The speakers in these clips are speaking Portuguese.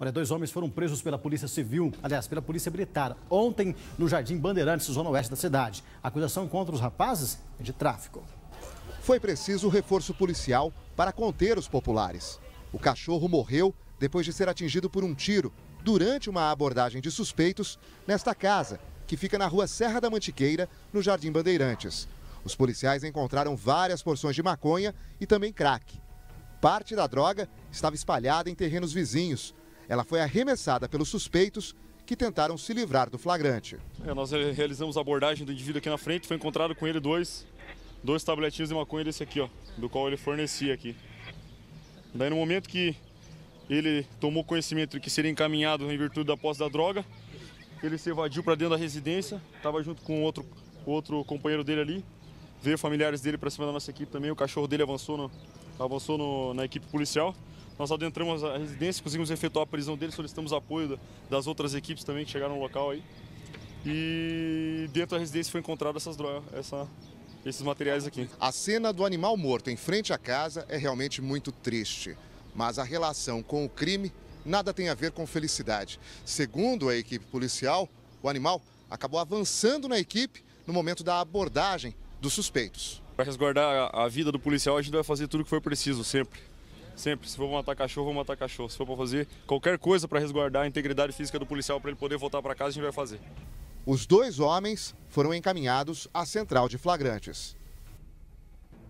Olha, dois homens foram presos pela Polícia Civil, aliás, pela Polícia Militar, ontem no Jardim Bandeirantes, zona oeste da cidade. A acusação contra os rapazes é de tráfico. Foi preciso reforço policial para conter os populares. O cachorro morreu depois de ser atingido por um tiro durante uma abordagem de suspeitos nesta casa, que fica na rua Serra da Mantiqueira, no Jardim Bandeirantes. Os policiais encontraram várias porções de maconha e também crack. Parte da droga estava espalhada em terrenos vizinhos, ela foi arremessada pelos suspeitos que tentaram se livrar do flagrante. É, nós realizamos a abordagem do indivíduo aqui na frente, foi encontrado com ele dois, dois tabletinhos de maconha desse aqui, ó, do qual ele fornecia aqui. Daí no momento que ele tomou conhecimento de que seria encaminhado em virtude da posse da droga, ele se evadiu para dentro da residência, estava junto com outro, outro companheiro dele ali, veio familiares dele para cima da nossa equipe também, o cachorro dele avançou, no, avançou no, na equipe policial, nós adentramos a residência, conseguimos efetuar a prisão dele, solicitamos apoio das outras equipes também que chegaram no local aí. E dentro da residência foi encontrado essas drogas, essa, esses materiais aqui. A cena do animal morto em frente à casa é realmente muito triste, mas a relação com o crime nada tem a ver com felicidade. Segundo a equipe policial, o animal acabou avançando na equipe no momento da abordagem dos suspeitos. Para resguardar a vida do policial, a gente vai fazer tudo o que for preciso, sempre. Sempre, se for matar cachorro, vou matar cachorro. Se for para fazer qualquer coisa para resguardar a integridade física do policial para ele poder voltar para casa, a gente vai fazer. Os dois homens foram encaminhados à central de flagrantes.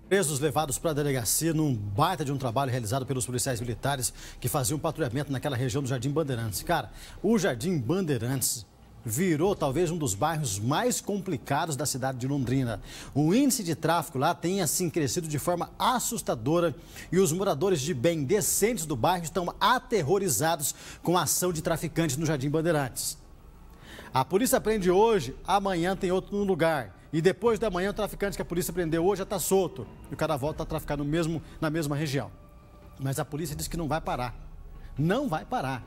Presos levados para a delegacia num baita de um trabalho realizado pelos policiais militares que faziam patrulhamento naquela região do Jardim Bandeirantes. Cara, o Jardim Bandeirantes virou talvez um dos bairros mais complicados da cidade de Londrina. O índice de tráfico lá tem assim crescido de forma assustadora e os moradores de bem decentes do bairro estão aterrorizados com a ação de traficantes no Jardim Bandeirantes. A polícia prende hoje, amanhã tem outro no lugar. E depois da manhã, o traficante que a polícia prendeu hoje já está solto. E o cara volta a traficar no mesmo, na mesma região. Mas a polícia diz que não vai parar. Não vai parar.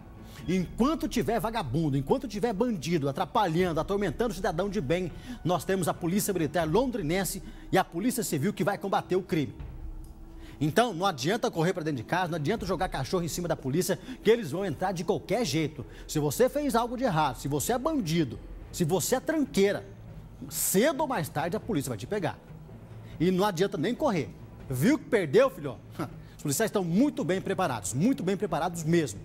Enquanto tiver vagabundo, enquanto tiver bandido atrapalhando, atormentando o cidadão de bem, nós temos a Polícia Militar Londrinense e a Polícia Civil que vai combater o crime. Então, não adianta correr para dentro de casa, não adianta jogar cachorro em cima da polícia, que eles vão entrar de qualquer jeito. Se você fez algo de errado, se você é bandido, se você é tranqueira, cedo ou mais tarde a polícia vai te pegar. E não adianta nem correr. Viu que perdeu, filho? Os policiais estão muito bem preparados, muito bem preparados mesmo.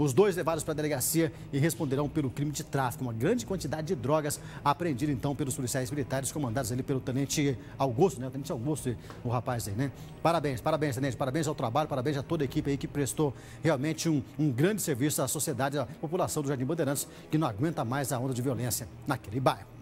Os dois levados para a delegacia e responderão pelo crime de tráfico. Uma grande quantidade de drogas apreendida então pelos policiais militares comandados ali pelo tenente Augusto, né? O tenente Augusto, o rapaz aí, né? Parabéns, parabéns, tenente. Parabéns ao trabalho, parabéns a toda a equipe aí que prestou realmente um, um grande serviço à sociedade, à população do Jardim Bandeirantes, que não aguenta mais a onda de violência naquele bairro.